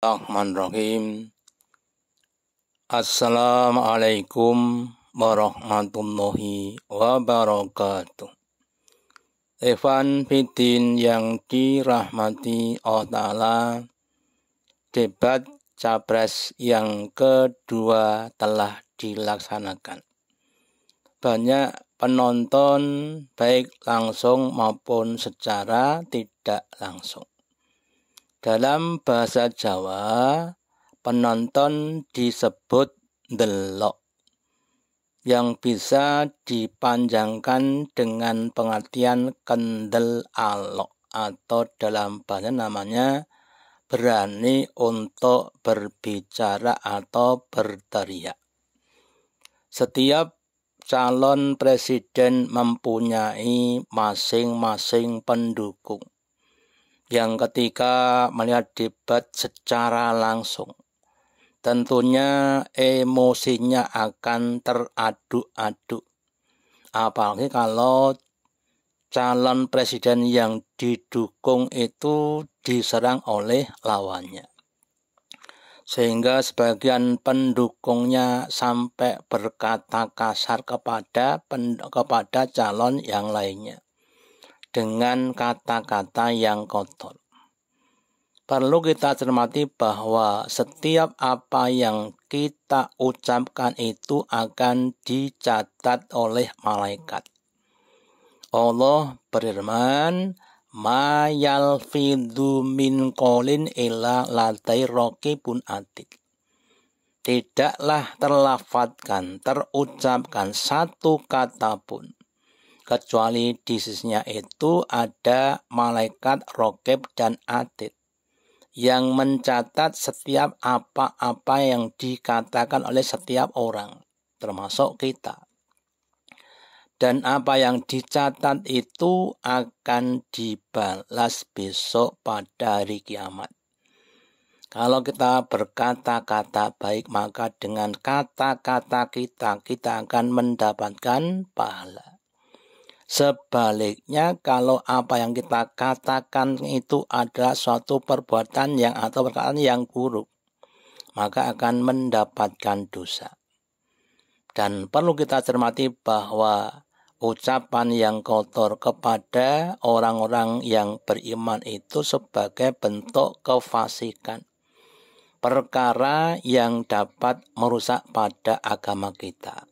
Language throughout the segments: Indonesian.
Bismillahirrahmanirrahim. Assalamualaikum warahmatullahi wabarakatuh. Evan Fitin yang dirahmati Allah Ta'ala Debat Capres yang kedua telah dilaksanakan Banyak penonton baik langsung maupun secara tidak langsung dalam bahasa Jawa, penonton disebut delok yang bisa dipanjangkan dengan pengertian kendel alok atau dalam bahasa namanya berani untuk berbicara atau berteriak. Setiap calon presiden mempunyai masing-masing pendukung yang ketiga, melihat debat secara langsung tentunya emosinya akan teraduk-aduk. Apalagi kalau calon presiden yang didukung itu diserang oleh lawannya. Sehingga sebagian pendukungnya sampai berkata kasar kepada kepada calon yang lainnya dengan kata-kata yang kotor. Perlu kita cermati bahwa setiap apa yang kita ucapkan itu akan dicatat oleh malaikat. Allah berfirman, Mayal fidu min kolin ila latai pun atid." Tidaklah terlafatkan, terucapkan satu kata pun kecuali di sisinya itu ada malaikat rokep dan atid yang mencatat setiap apa-apa yang dikatakan oleh setiap orang, termasuk kita. Dan apa yang dicatat itu akan dibalas besok pada hari kiamat. Kalau kita berkata-kata baik, maka dengan kata-kata kita, kita akan mendapatkan pahala. Sebaliknya kalau apa yang kita katakan itu adalah suatu perbuatan yang atau perkataan yang buruk, maka akan mendapatkan dosa. Dan perlu kita cermati bahwa ucapan yang kotor kepada orang-orang yang beriman itu sebagai bentuk kefasikan. Perkara yang dapat merusak pada agama kita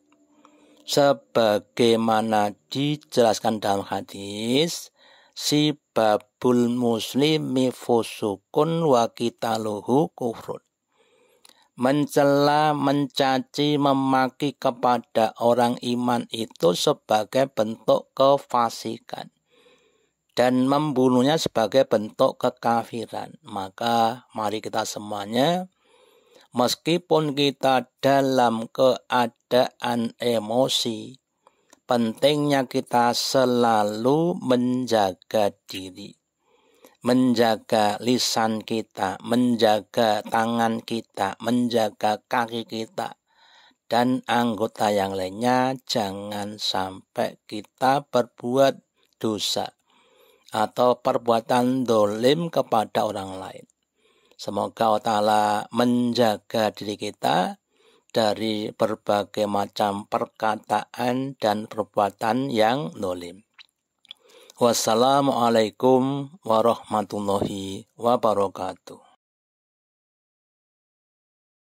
sebagaimana dijelaskan dalam hadis si babul muslim mifusukun wa luhu kufrun mencela, mencaci, memaki kepada orang iman itu sebagai bentuk kefasikan dan membunuhnya sebagai bentuk kekafiran. Maka mari kita semuanya Meskipun kita dalam keadaan emosi, pentingnya kita selalu menjaga diri, menjaga lisan kita, menjaga tangan kita, menjaga kaki kita, dan anggota yang lainnya. Jangan sampai kita berbuat dosa atau perbuatan dolim kepada orang lain. Semoga Allah Ta'ala menjaga diri kita dari berbagai macam perkataan dan perbuatan yang nolim. Wassalamualaikum warahmatullahi wabarakatuh.